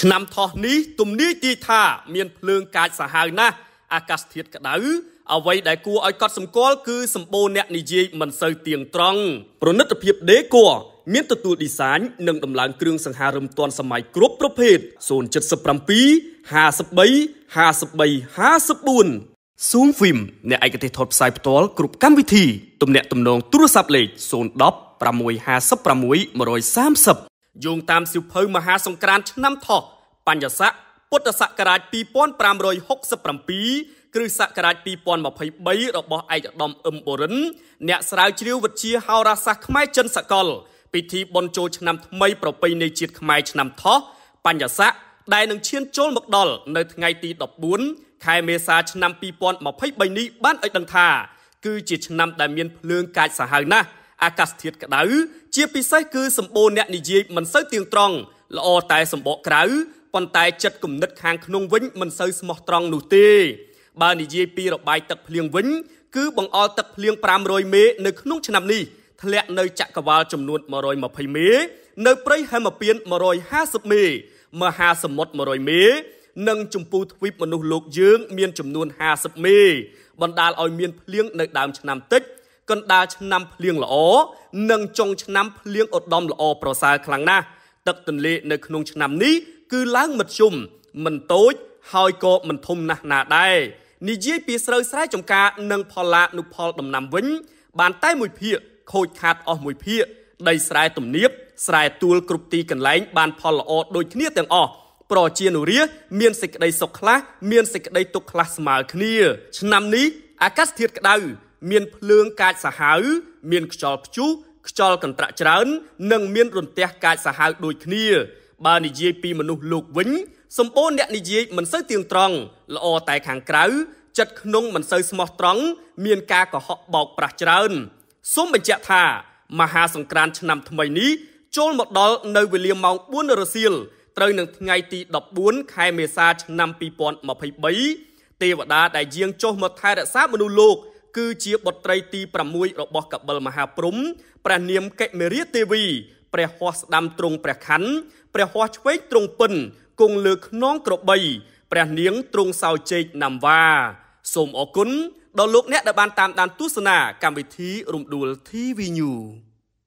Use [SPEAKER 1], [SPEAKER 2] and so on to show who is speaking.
[SPEAKER 1] ឆ្នាំថោះនេះទំនាយទីថាមានភ្លើងកាចសាហាវណាស់អាកាសធាតុក្តៅអ្វីដែលគួរឲ្យកត់សម្គាល់គឺសម្បូរអ្នកនិយាយមិនសូវទៀងត្រង់ប្រណិតភាពដេគ័រមានទទួលឌីហ្សាញនិងដំឡើងគ្រឿងសង្ហារឹមទាន់សម័យគ្រប់ប្រភេទ077 53 53 54 Zoom Film អ្នកឯកទេសថតផ្សាយផ្ទាល់គ្រប់កម្មវិធី ទំនាក់ទំនងទូរស័ព្ទលេខ010 656 130យោងតាមសិភៅមហាសង្ក្រានឆ្នាំថោះបញ្ញស័កពុទ្ធសករាជ2567គ្រិស្តសករាជ2023របស់ឯកឧត្តមអឹមបូរិនអ្នកស្រាវជ្រាវវិទ្យាហោរាសាស្ត្រខ្មែរចិនសកល ពិធីបុណ្យចូលឆ្នាំថ្មីប្រពៃណីជាតិខ្មែរឆ្នាំថោះបញ្ញស័កដែលនឹងឈានចូលមកដល់នៅថ្ងៃទី14ខែមេសាឆ្នាំ2023នេះបានឲ្យដឹងថាគឺជាឆ្នាំដែលមានភ្លើងកាចសាហាវណាស់អាកាសធាតុក្តៅជាពិសេសគឺសម្បូរអ្នកនិយាយមិនសូវទៀងត្រង់ល្អតែសម្បកក្រៅប៉ុន្តែចិត្តគំនិតខាងក្នុងវិញមិនសូវស្មោះត្រង់នោះទេបើនិយាយពីរបាយទឹកភ្លៀងវិញ គឺបង្អល់ទឹកភ្លៀង500មេនៅក្នុងឆ្នាំនេះធ្លាក់នៅចក្រវាលចំនួន120មេ នៅព្រៃហេមពាន150មេមហាសមុទ្រ100មេនិងចម្ពូទ្វីបមនុស្សលោកយើងមានចំនួន50មេបណ្ដាលឲ្យមានភ្លៀងនៅដើមឆ្នាំតិចកណ្ដាលឆ្នាំភ្លៀងល្អនិងចុងឆ្នាំភ្លៀងឧត្តមល្អប្រសើរខ្លាំងណាស់ទឹកទន្លេនៅក្នុងឆ្នាំនេះគឺឡើងមធ្យមមិនតូចហើយក៏មិនធំណាស់ណាដែរនិយាយពីស្រូវស្រែចម្ការ និងផលឡានុផលដំណាំវិញបានតែមួយភាគ ខូចខាតអស់មួយភាគដីស្រែទំនាប ស្រែទួលគ្រប់ទីកន្លែងបានផលល្អដូចគ្នាទាំងអស់ប្រជានុរាមានសេចក្តីសុខខ្លះមានសេចក្តីទុក្ខខ្លះស្មើគ្នា ឆ្នាំនេះអាកាសធាតុក្តៅមានភ្លើងកាចសាហាវមានខ្យល់ព្យុះខ្យល់កន្ត្រាក់ច្រើននិងមានរន្ទះកាចសាហាវដូចគ្នាបើនិយាយពីមនុស្សលោកវិញសម្បូរអ្នកនិយាយមិនសូវទៀងត្រង់ល្អតែខាងក្រៅចិត្តក្នុងមិនសូវស្មោះត្រង់មានការកុហកបោកប្រាស់ច្រើន សូមបញ្ជាក់ថា មហាសង្គ្រាន្តឆ្នាំ ថ្មីនេះចូលមកដល់នៅវេលាម៉ោង4រសៀលត្រូវនឹងថ្ងៃទី14ខែមេសាឆ្នាំ2023ទេវតាដែលយាងចុះមកថែរក្សាមនុស្សលោកគឺជាបុត្រីទី6របស់កបិលមហាព្រំព្រះនាមកិមេរាទេវីព្រះហោះស្ដាំទ្រង់ព្រះខ័នព្រះហោះឆ្វេងទ្រង់ពិនគង់លើខ្នងក្របីព្រះនាងទ្រង់សោជេកណាំវ៉ាសូមអរគុណដល់លោកអ្នកដែលបានតាមដានទស្សនាកម្មវិធីរំដួល TV News